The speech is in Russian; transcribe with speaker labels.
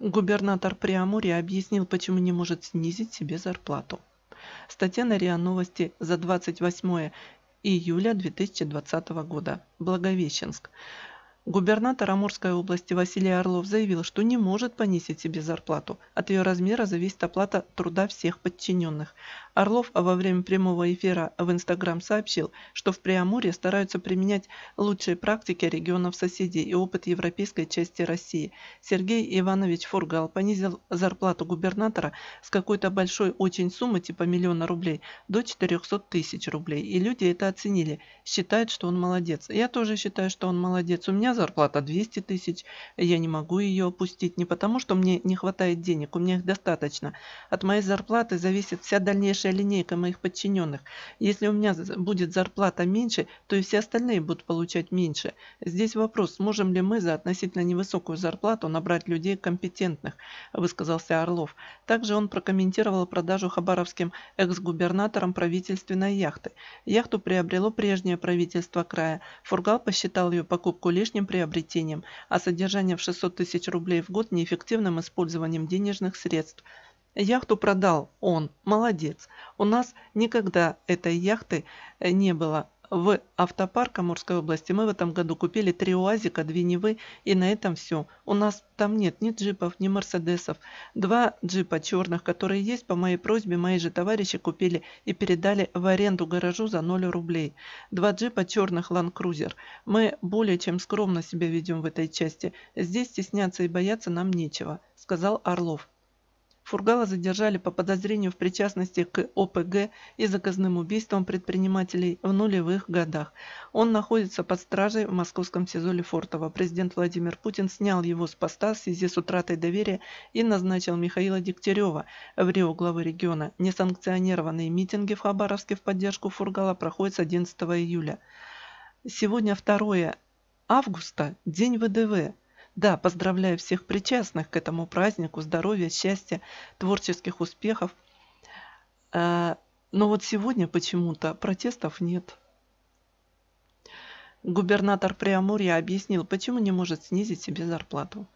Speaker 1: Губернатор Приамурья объяснил, почему не может снизить себе зарплату. Статья на РИА Новости за 28 июля 2020 года. Благовещенск. Губернатор Амурской области Василий Орлов заявил, что не может понизить себе зарплату. От ее размера зависит оплата труда всех подчиненных. Орлов во время прямого эфира в Инстаграм сообщил, что в Преамуре стараются применять лучшие практики регионов соседей и опыт европейской части России. Сергей Иванович Фургал понизил зарплату губернатора с какой-то большой очень суммы типа миллиона рублей до 400 тысяч рублей. И люди это оценили. Считают, что он молодец. Я тоже считаю, что он молодец. У меня зарплата 200 тысяч. Я не могу ее опустить не потому, что мне не хватает денег. У меня их достаточно. От моей зарплаты зависит вся дальнейшая меньшая линейка моих подчиненных. Если у меня будет зарплата меньше, то и все остальные будут получать меньше. Здесь вопрос, сможем ли мы за относительно невысокую зарплату набрать людей компетентных, высказался Орлов. Также он прокомментировал продажу хабаровским экс-губернаторам правительственной яхты. Яхту приобрело прежнее правительство края. Фургал посчитал ее покупку лишним приобретением, а содержание в 600 тысяч рублей в год неэффективным использованием денежных средств – Яхту продал он, молодец. У нас никогда этой яхты э, не было. В автопарк Амурской области мы в этом году купили три УАЗика, две Невы и на этом все. У нас там нет ни джипов, ни мерседесов. Два джипа черных, которые есть, по моей просьбе, мои же товарищи купили и передали в аренду гаражу за 0 рублей. Два джипа черных ланкрузер. Мы более чем скромно себя ведем в этой части. Здесь стесняться и бояться нам нечего, сказал Орлов. Фургала задержали по подозрению в причастности к ОПГ и заказным убийствам предпринимателей в нулевых годах. Он находится под стражей в московском СИЗО Лефортово. Президент Владимир Путин снял его с поста в связи с утратой доверия и назначил Михаила Дегтярева в Рио главы региона. Несанкционированные митинги в Хабаровске в поддержку Фургала проходят с 11 июля. Сегодня 2 августа, день ВДВ. Да, поздравляю всех причастных к этому празднику, здоровья, счастья, творческих успехов. Э, но вот сегодня почему-то протестов нет. Губернатор Преамурья объяснил, почему не может снизить себе зарплату.